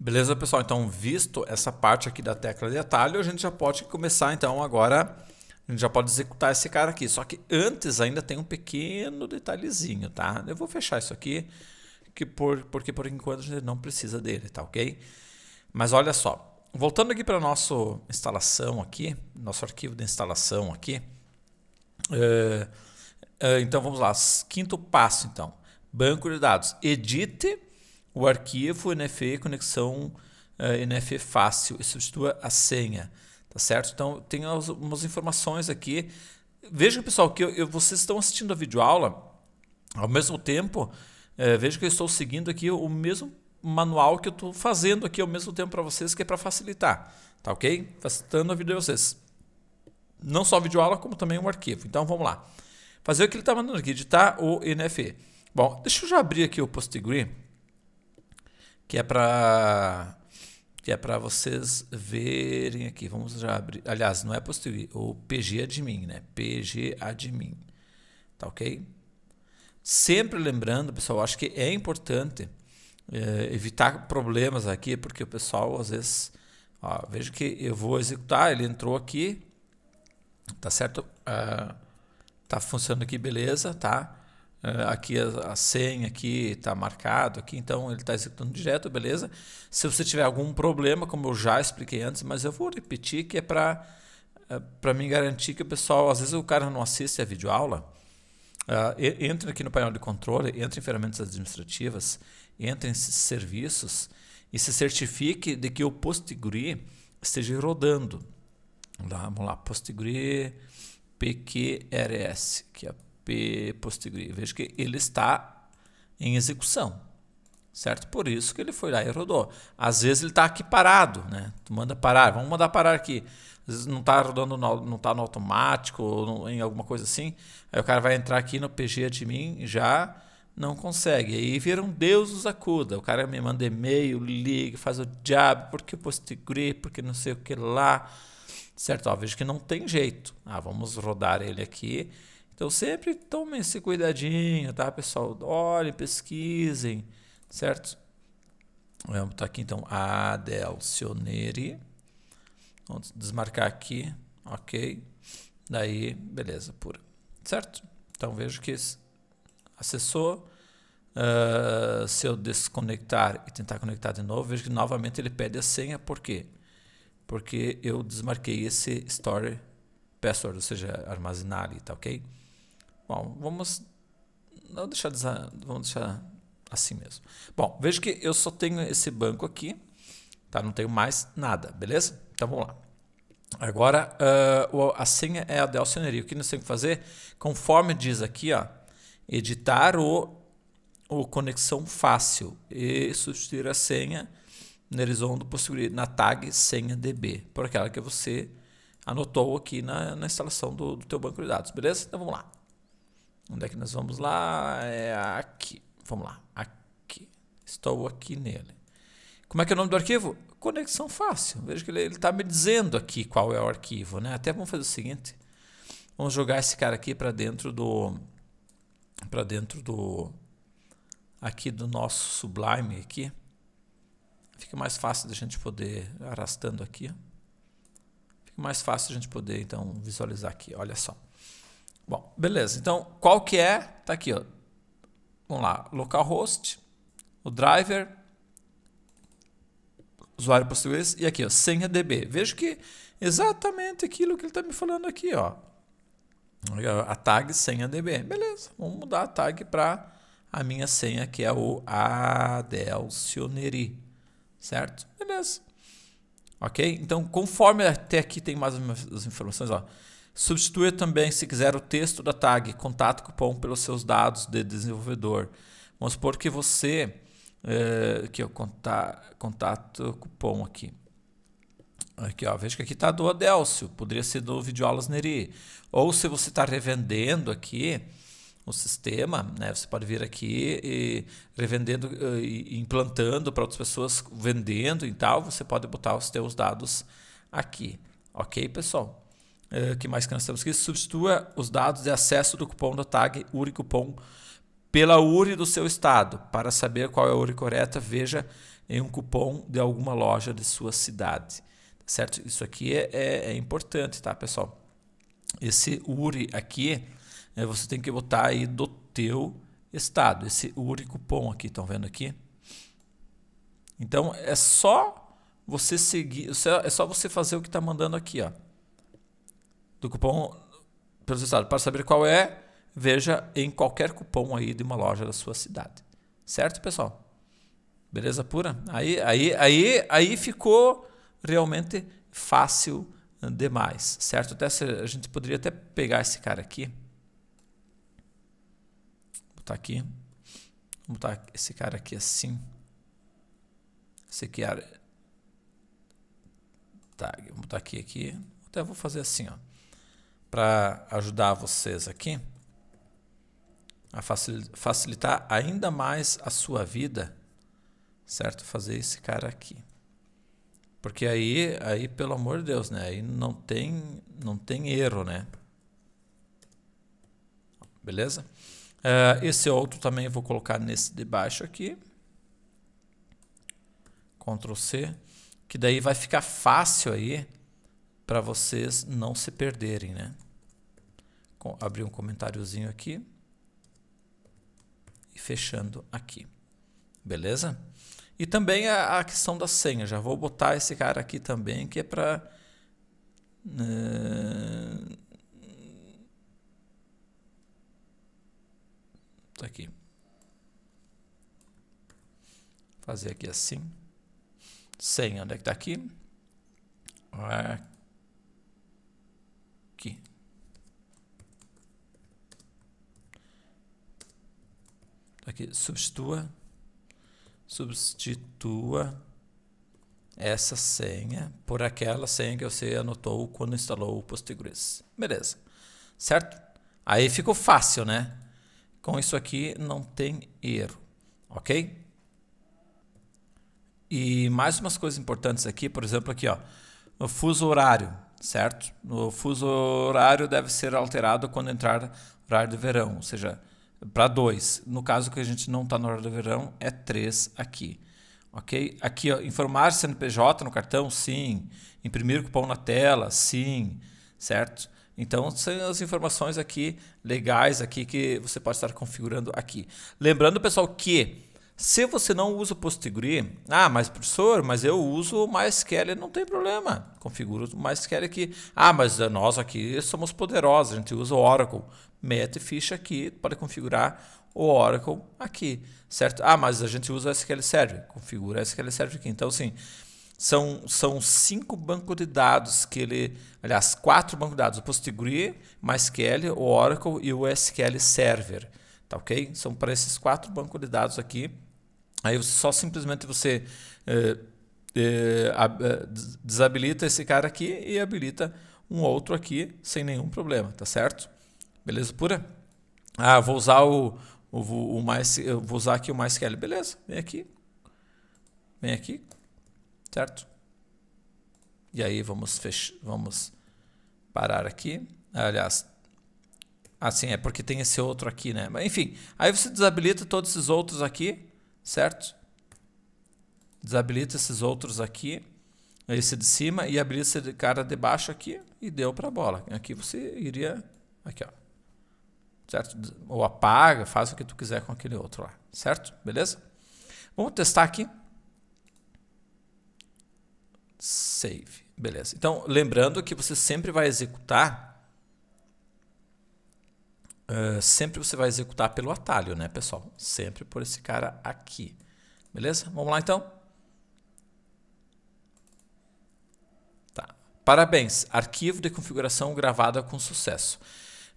Beleza, pessoal? Então, visto essa parte aqui da tecla de atalho, a gente já pode começar, então, agora... A gente já pode executar esse cara aqui. Só que antes ainda tem um pequeno detalhezinho, tá? Eu vou fechar isso aqui, que por, porque por enquanto a gente não precisa dele, tá ok? Mas olha só. Voltando aqui para a nossa instalação aqui, nosso arquivo de instalação aqui. Eh, eh, então vamos lá. Quinto passo, então. Banco de dados. Edite o arquivo NFE conexão uh, eh, NFE fácil e substitua a senha, tá certo? Então tem algumas informações aqui. Veja pessoal que eu, eu, vocês estão assistindo a videoaula ao mesmo tempo. Uh, veja que eu estou seguindo aqui o mesmo manual que eu estou fazendo aqui ao mesmo tempo para vocês, que é para facilitar, tá ok? Facilitando a vida de vocês. Não só a videoaula, como também o arquivo. Então vamos lá. Fazer o que ele está mandando aqui, editar o NFE. Bom, deixa eu já abrir aqui o PostgreSQL que é para que é para vocês verem aqui. Vamos já abrir. Aliás, não é possível. o PG admin, né? PG admin. Tá ok? Sempre lembrando, pessoal, acho que é importante é, evitar problemas aqui, porque o pessoal às vezes, ó, vejo que eu vou executar, ele entrou aqui, tá certo? Uh, tá funcionando aqui, beleza, tá? Ah, aqui a, a senha aqui está marcado aqui, então ele está executando direto, beleza? Se você tiver algum problema, como eu já expliquei antes, mas eu vou repetir que é para é, para me garantir que o pessoal, às vezes o cara não assiste a videoaula, uh, entra aqui no painel de controle, entra em ferramentas administrativas, entra em serviços e se certifique de que o PostgreSQL esteja rodando. Vamos lá, PostgreSQL PQRS, que é postgre. PostgreSQL. Veja que ele está em execução, certo? Por isso que ele foi lá e rodou. Às vezes ele está aqui parado, né? Tu manda parar, vamos mandar parar aqui. Às vezes não está rodando, no, não está no automático ou em alguma coisa assim. Aí o cara vai entrar aqui no PG admin já não consegue. Aí vira um Deus os acuda. O cara me manda e-mail, liga, faz o diabo, porque o Postgre, porque não sei o que lá. Certo? Ó, vejo que não tem jeito. Ah, vamos rodar ele aqui então sempre tomem esse cuidadinho, tá, pessoal? Olhem, pesquisem, certo? Vamos botar aqui então Adelcioneri. Vamos desmarcar aqui, ok? Daí, beleza, pura, certo? Então vejo que acessou. Uh, se eu desconectar e tentar conectar de novo, vejo que novamente ele pede a senha, por quê? Porque eu desmarquei esse store password, ou seja, armazenar ali, tá ok? Bom, vamos. Vamos deixar, vamos deixar assim mesmo. Bom, veja que eu só tenho esse banco aqui, tá? Não tenho mais nada, beleza? Então vamos lá. Agora, uh, a senha é a Del Senhorio. O que nós temos que fazer? Conforme diz aqui, ó, editar o, o conexão fácil e substituir a senha na tag senha DB, por aquela que você anotou aqui na, na instalação do, do teu banco de dados, beleza? Então vamos lá. Onde é que nós vamos lá? É aqui. Vamos lá. Aqui. Estou aqui nele. Como é que é o nome do arquivo? Conexão fácil. Veja que ele está me dizendo aqui qual é o arquivo, né? Até vamos fazer o seguinte. Vamos jogar esse cara aqui para dentro do para dentro do aqui do nosso Sublime aqui. Fica mais fácil da gente poder arrastando aqui. Fica mais fácil a gente poder então visualizar aqui. Olha só. Bom, beleza. Então, qual que é? Tá aqui, ó. Vamos lá, localhost, o driver, usuário português e aqui, ó, senha DB. Vejo que exatamente aquilo que ele está me falando aqui, ó. A tag senha DB. Beleza, vamos mudar a tag para a minha senha, que é o Adelcioneri. Certo? Beleza. Ok? Então, conforme até aqui tem mais as informações, ó. Substituir também, se quiser, o texto da tag contato cupom pelos seus dados de desenvolvedor. Vamos supor que você. É, eh, que eu contar, contato cupom aqui. Aqui, ó, veja que aqui está do Adélcio, poderia ser do Videoaulas Neri. Ou se você está revendendo aqui o sistema, né, você pode vir aqui e revendendo eh, e implantando para outras pessoas, vendendo e tal, você pode botar os seus dados aqui. Ok, pessoal? Eh, que mais que nós temos aqui, substitua os dados de acesso do cupom da tag URI cupom pela URI do seu estado. Para saber qual é a URI correta, veja em um cupom de alguma loja de sua cidade. Tá certo? Isso aqui é, é, é importante, tá, pessoal? Esse URI aqui, é, você tem que botar aí do teu estado. Esse URI cupom aqui, estão vendo aqui? Então é só você seguir, é, é só você fazer o que está mandando aqui, ó do cupom processado. Para saber qual é, veja em qualquer cupom aí de uma loja da sua cidade. Certo, pessoal? Beleza pura? Aí, aí, aí, aí ficou realmente fácil demais, certo? Até a gente poderia até pegar esse cara aqui. botar aqui. Vou botar esse cara aqui assim. Esse cara. É tá, vou botar aqui aqui. Até vou fazer assim, ó para ajudar vocês aqui a facilitar ainda mais a sua vida, certo? Fazer esse cara aqui. Porque aí, aí pelo amor de Deus, né? Aí não tem, não tem erro, né? Beleza? Uh, esse outro também vou colocar nesse de baixo aqui. Ctrl C. Que daí vai ficar fácil aí para vocês não se perderem, né? abrir um comentáriozinho aqui e fechando aqui, beleza? E também a, a questão da senha, já vou botar esse cara aqui também, que é para... Uh, né, tá aqui. Fazer aqui assim. Senha, onde é que tá aqui? Aqui aqui. Tá aqui, substitua, substitua essa senha por aquela senha que você anotou quando instalou o PostgreSQL. Beleza, certo? Aí ficou fácil, né? Com isso aqui não tem erro, ok? E mais umas coisas importantes aqui, por exemplo, aqui, ó, o fuso horário certo? O fuso horário deve ser alterado quando entrar horário de verão, ou seja, para 2. No caso que a gente não está no horário de verão, é 3 aqui. Ok? Aqui, ó, informar CNPJ no cartão, sim. Imprimir cupom na tela, sim. Certo? Então, são as informações aqui legais aqui que você pode estar configurando aqui. Lembrando, pessoal, que se você não usa o Postgre, ah, mas professor, mas eu uso o MySQL, não tem problema. Configura o MySQL aqui. Ah, mas nós aqui somos poderosos, a gente usa o Oracle. Mete ficha aqui para configurar o Oracle aqui, certo? Ah, mas a gente usa o SQL Server. Configura o SQL Server aqui. Então, sim, são, são cinco bancos de dados que ele, aliás, quatro bancos de dados, o PostgreSQL, MySQL, o Oracle e o SQL Server, tá ok? São para esses quatro bancos de dados aqui Aí só simplesmente você é, é, desabilita esse cara aqui e habilita um outro aqui sem nenhum problema, tá certo? Beleza pura? Ah, vou usar o, o, o mais, vou usar aqui o MySQL, beleza? Vem aqui, vem aqui, certo? E aí vamos fechar, vamos parar aqui. Aliás, assim é porque tem esse outro aqui, né? Mas enfim, aí você desabilita todos esses outros aqui certo? Desabilita esses outros aqui, esse de cima e habilita esse cara de baixo aqui e deu para a bola. Aqui você iria aqui, ó. Certo? Ou apaga, faz o que tu quiser com aquele outro lá, certo? Beleza? Vamos testar aqui. Save. Beleza. Então, lembrando que você sempre vai executar Uh, sempre você vai executar pelo atalho, né, pessoal? Sempre por esse cara aqui. Beleza? Vamos lá então? Tá. Parabéns! Arquivo de configuração gravada com sucesso.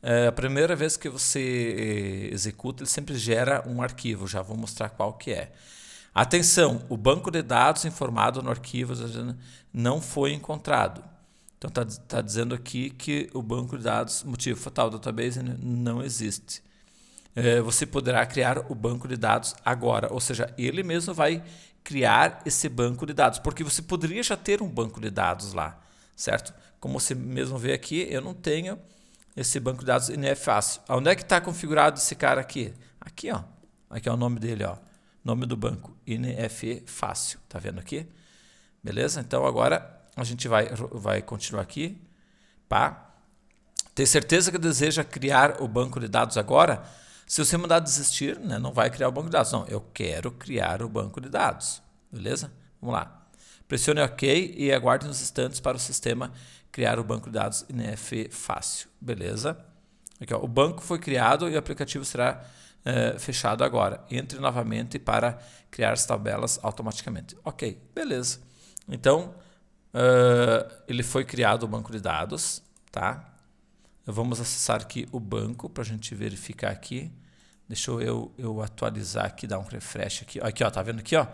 Uh, a primeira vez que você eh, executa, ele sempre gera um arquivo. Já vou mostrar qual que é. Atenção, o banco de dados informado no arquivo não foi encontrado. Então está tá dizendo aqui que o banco de dados motivo tal database né, não existe. É, você poderá criar o banco de dados agora, ou seja, ele mesmo vai criar esse banco de dados, porque você poderia já ter um banco de dados lá, certo? Como você mesmo vê aqui, eu não tenho esse banco de dados e não é fácil. Onde é que está configurado esse cara aqui? Aqui, ó. Aqui é o nome dele, ó. Nome do banco, INFE Fácil. Tá vendo aqui? Beleza? Então agora a gente vai, vai continuar aqui. Pá. Tem certeza que deseja criar o banco de dados agora? Se você mandar desistir, né, não vai criar o banco de dados. Não, eu quero criar o banco de dados. Beleza? Vamos lá. Pressione OK e aguarde uns instantes para o sistema criar o banco de dados INF fácil. Beleza? Aqui, ó, o banco foi criado e o aplicativo será é, fechado agora. Entre novamente para criar as tabelas automaticamente. Ok, beleza. Então, Uh, ele foi criado o banco de dados, tá? Vamos acessar aqui o banco para a gente verificar aqui. Deixa eu, eu atualizar aqui, dar um refresh aqui. Aqui, ó, tá vendo aqui, ó?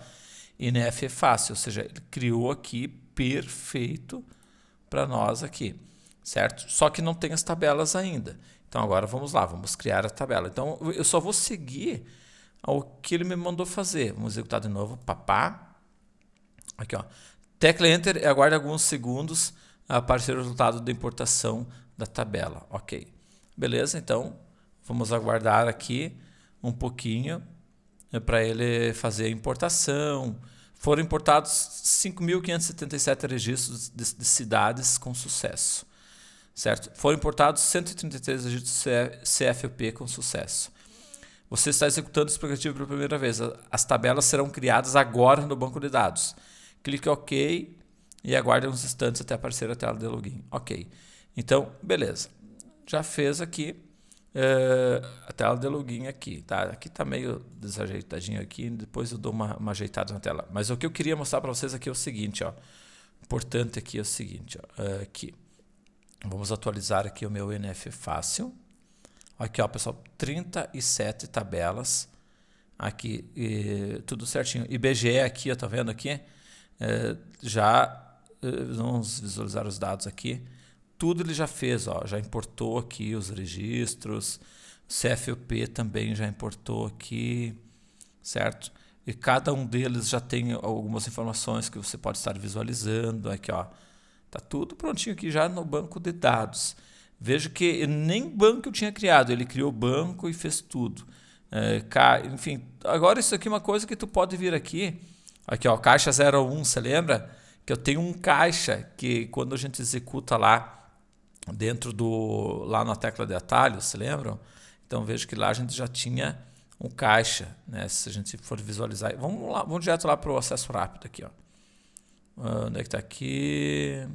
INF é fácil, ou seja, ele criou aqui perfeito para nós aqui, certo? Só que não tem as tabelas ainda. Então agora vamos lá, vamos criar a tabela. Então eu só vou seguir o que ele me mandou fazer. Vamos executar de novo, papá. Aqui, ó. Tecla Enter e aguarde alguns segundos aparecer o resultado da importação da tabela. Ok. Beleza, então vamos aguardar aqui um pouquinho né, para ele fazer a importação. Foram importados 5.577 registros de, de, cidades com sucesso. Certo? Foram importados 133 registros CFP com sucesso. Você está executando esse aplicativo pela primeira vez. As tabelas serão criadas agora no banco de dados clique OK e aguarde uns instantes até aparecer a tela de login. Ok. Então, beleza. Já fez aqui eh, a tela de login aqui, tá? Aqui tá meio desajeitadinho aqui, depois eu dou uma, uma ajeitada na tela. Mas o que eu queria mostrar para vocês aqui é o seguinte, ó. Importante aqui é o seguinte, ó. Eh, aqui. Vamos atualizar aqui o meu NF Fácil. Aqui, ó, pessoal, 37 tabelas. Aqui, e, eh, tudo certinho. IBGE aqui, ó, tá vendo aqui? Eh, já, eh, vamos visualizar os dados aqui, tudo ele já fez, ó, já importou aqui os registros, CFOP também já importou aqui, certo? E cada um deles já tem algumas informações que você pode estar visualizando aqui, ó. Tá tudo prontinho aqui já no banco de dados. veja que nem banco eu tinha criado, ele criou banco e fez tudo. É, enfim, agora isso aqui é uma coisa que tu pode vir aqui Aqui, ó, caixa 01, você lembra? Que eu tenho um caixa que quando a gente executa lá dentro do lá na tecla de atalho, se lembram? Então vejo que lá a gente já tinha um caixa, né? Se a gente for visualizar, vamos lá, vamos direto lá para o acesso rápido aqui, ó. Ah, onde é que tá aqui?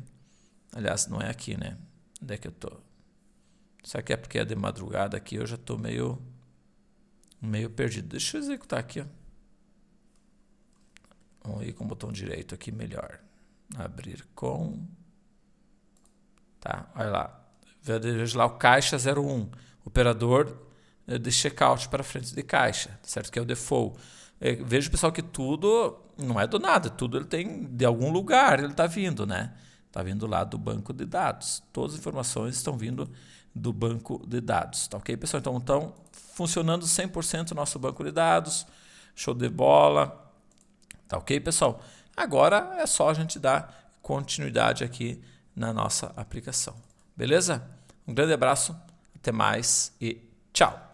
Aliás, não é aqui, né? Onde é que eu tô? Será que é porque é de madrugada aqui? Eu já tô meio meio perdido. Deixa eu executar aqui, ó. Vamos ir com o botão direito aqui melhor. Abrir com. Tá, olha lá. Veja lá o caixa 01. Operador eh, de checkout para frente de caixa, certo? Que é o default. É, Veja, pessoal, que tudo não é do nada. Tudo ele tem de algum lugar, ele está vindo, né? Está vindo lá do banco de dados. Todas as informações estão vindo do banco de dados. Tá ok, pessoal? Então, então funcionando 100% o nosso banco de dados. Show de bola. Tá ok, pessoal? Agora é só a gente dar continuidade aqui na nossa aplicação. Beleza? Um grande abraço, até mais e tchau!